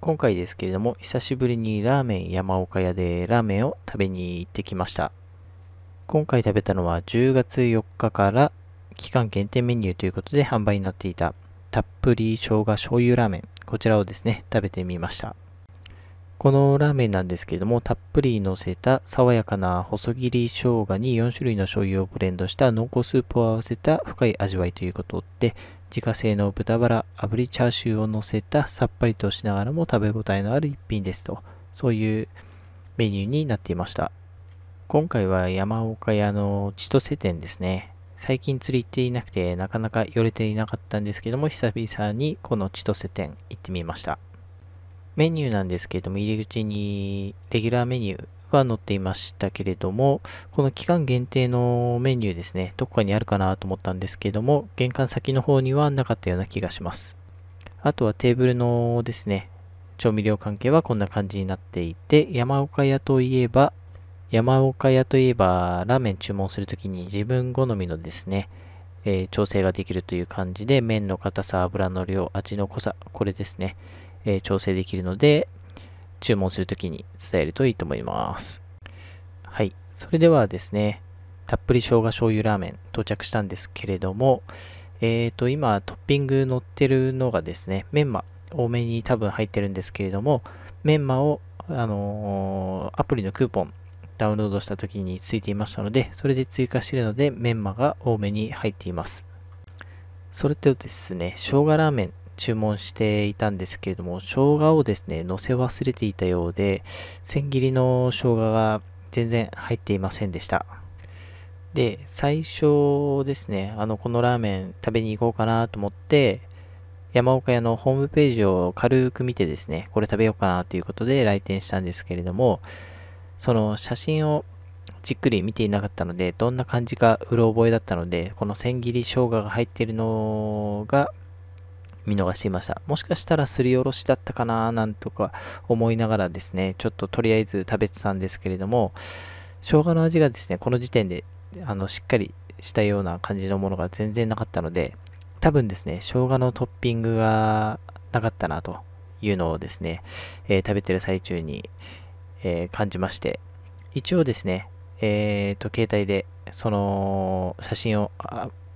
今回ですけれども、久しぶりにラーメン山岡屋でラーメンを食べに行ってきました。今回食べたのは10月4日から期間限定メニューということで販売になっていたたっぷり生姜醤油ラーメン、こちらをですね、食べてみました。このラーメンなんですけれども、たっぷりのせた爽やかな細切り生姜に4種類の醤油をブレンドした濃厚スープを合わせた深い味わいということで、自家製の豚バラ、炙りチャーシューをのせたさっぱりとしながらも食べ応えのある一品ですと、そういうメニューになっていました。今回は山岡屋の千歳店ですね。最近釣り行っていなくてなかなか寄れていなかったんですけども、久々にこの千歳店行ってみました。メニューなんですけれども、入り口にレギュラーメニューは載っていましたけれども、この期間限定のメニューですね、どこかにあるかなと思ったんですけども、玄関先の方にはなかったような気がします。あとはテーブルのですね、調味料関係はこんな感じになっていて、山岡屋といえば、山岡屋といえば、ラーメン注文するときに自分好みのですね、えー、調整ができるという感じで、麺の硬さ、油の量、味の濃さ、これですね。え調整できるので、注文するときに伝えるといいと思います。はい。それではですね、たっぷり生姜醤油ラーメン到着したんですけれども、えっ、ー、と、今トッピング乗ってるのがですね、メンマ多めに多分入ってるんですけれども、メンマを、あのー、アプリのクーポンダウンロードした時についていましたので、それで追加しているので、メンマが多めに入っています。それとですね、生姜ラーメン注文していたんですけれども、生姜をですね、乗せ忘れていたようで、千切りの生姜が全然入っていませんでした。で、最初ですね、あの、このラーメン食べに行こうかなと思って、山岡屋のホームページを軽く見てですね、これ食べようかなということで来店したんですけれども、その写真をじっくり見ていなかったので、どんな感じかうろ覚えだったので、この千切り生姜が入っているのが見逃していました。もしかしたらすりおろしだったかななんとか思いながらですね、ちょっととりあえず食べてたんですけれども、生姜の味がですね、この時点であのしっかりしたような感じのものが全然なかったので、多分ですね、生姜のトッピングがなかったなというのをですね、えー、食べてる最中に、えー、感じまして、一応ですね、えっ、ー、と、携帯で、その、写真を、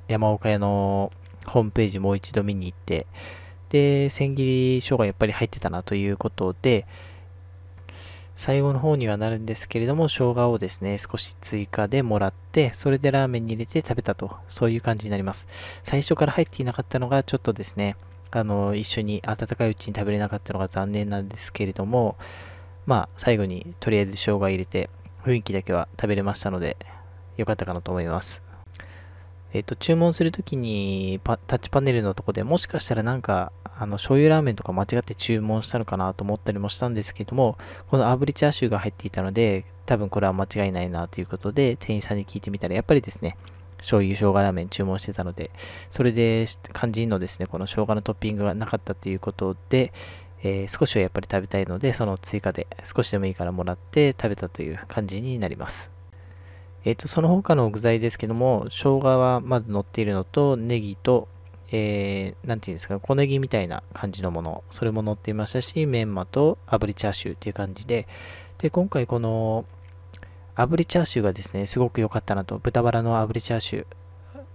山岡屋のホームページもう一度見に行って、で、千切り生がやっぱり入ってたなということで、最後の方にはなるんですけれども、生姜をですね、少し追加でもらって、それでラーメンに入れて食べたと、そういう感じになります。最初から入っていなかったのが、ちょっとですね、あの、一緒に温かいうちに食べれなかったのが残念なんですけれども、まあ、最後にとりあえず生姜入れて、雰囲気だけは食べれましたので、良かったかなと思います。えっ、と、注文するときにタッチパネルのとこでもしかしたらなんか、あの、醤油ラーメンとか間違って注文したのかなと思ったりもしたんですけども、この炙りチャーシューが入っていたので、多分これは間違いないなということで、店員さんに聞いてみたら、やっぱりですね、醤油生姜ラーメン注文してたので、それで肝心のですね、この生姜のトッピングがなかったということで、えー、少しはやっぱり食べたいので、その追加で少しでもいいからもらって食べたという感じになります。えっ、と、その他の具材ですけども、生姜はまず乗っているのと、ネギと、えー、なんていうんですか、小ネギみたいな感じのもの、それも乗っていましたし、メンマと炙りチャーシューっていう感じで、で、今回この炙りチャーシューがですね、すごく良かったなと、豚バラの炙りチャーシュー、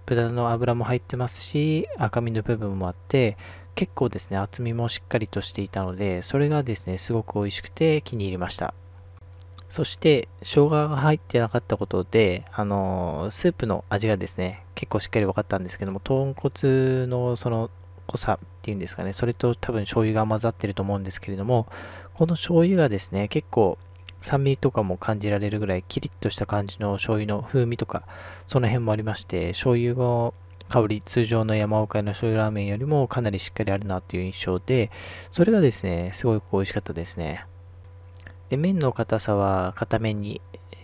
豚の脂も入ってますし、赤身の部分もあって、結構ですね、厚みもしっかりとしていたので、それがですね、すごく美味しくて気に入りました。そして生姜が入ってなかったことで、あのー、スープの味がですね、結構しっかり分かったんですけども、豚骨のその濃さっていうんですかね、それと多分醤油が混ざってると思うんですけれども、この醤油がですね、結構酸味とかも感じられるぐらいキリッとした感じの醤油の風味とか、その辺もありまして、醤油の香り、通常の山岡屋の醤油ラーメンよりもかなりしっかりあるなという印象で、それがですね、すごく美味しかったですね。で麺の硬さは硬めに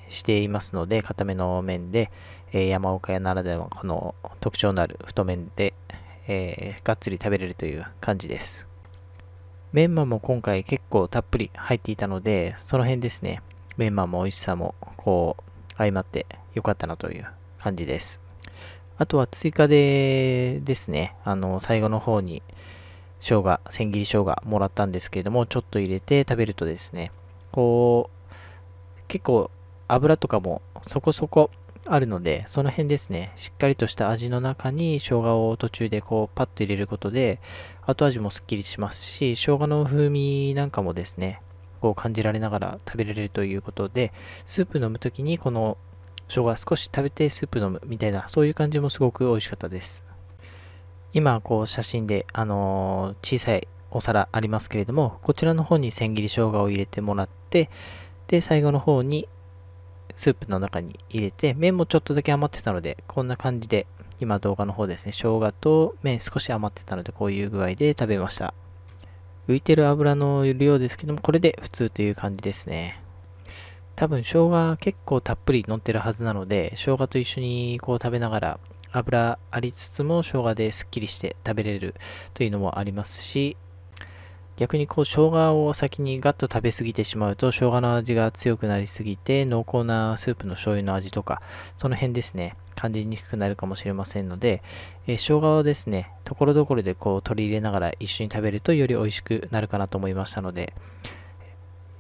していますので、硬めの面で、えー、山岡屋ならではこの特徴のある太麺で、えー、がっつり食べれるという感じです。メンマも今回結構たっぷり入っていたので、その辺ですね、メンマも美味しさもこう相まって良かったなという感じです。あとは追加でですね、あの、最後の方に生姜、千切り生姜もらったんですけれども、ちょっと入れて食べるとですね、こう、結構油とかもそこそこあるので、その辺ですね、しっかりとした味の中に生姜を途中でこうパッと入れることで、後味もすっきりしますし、生姜の風味なんかもですね、こう感じられながら食べられるということで、スープ飲む時にこの生姜少し食べてスープ飲むみたいな、そういう感じもすごく美味しかったです。今、こう写真で、あの小さいお皿ありますけれども、こちらの方に千切り生姜を入れてもらって、、で、最後の方にスープの中に入れて、麺もちょっとだけ余ってたので、こんな感じで、今動画の方ですね、生姜と麺少し余ってたので、こういう具合で食べました。浮いてる油の量ですけども、これで普通という感じですね。多分生姜結構たっぷり乗ってるはずなので、生姜と一緒にこう食べながら、油ありつつも生姜ですっきりして食べれるというのもありますし、逆にこう生姜を先にガッと食べ過ぎてしまうと生姜の味が強くなりすぎて濃厚なスープの醤油の味とかその辺ですね感じにくくなるかもしれませんので、えー、生姜をですねところどころでこう取り入れながら一緒に食べるとより美味しくなるかなと思いましたので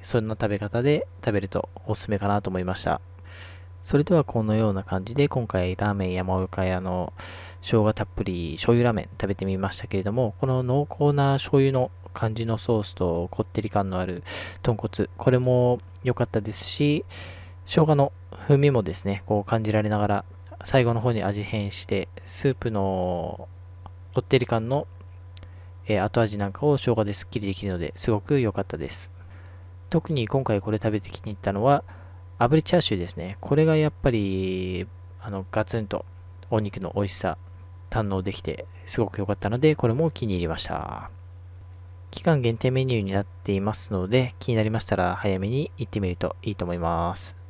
そんな食べ方で食べるとおすすめかなと思いましたそれではこのような感じで今回ラーメン山岡屋の生姜たっぷり醤油ラーメン食べてみましたけれどもこの濃厚な醤油の感じのソースとこってり感のある豚骨これも良かったですし生姜の風味もですねこう感じられながら最後の方に味変してスープのこってり感の、えー、後味なんかを生姜ですっきりできるのですごく良かったです特に今回これ食べて気に入ったのは炙りチャーシューですねこれがやっぱりあのガツンとお肉の美味しさ堪能できてすごく良かったのでこれも気に入りました期間限定メニューになっていますので、気になりましたら早めに行ってみるといいと思います。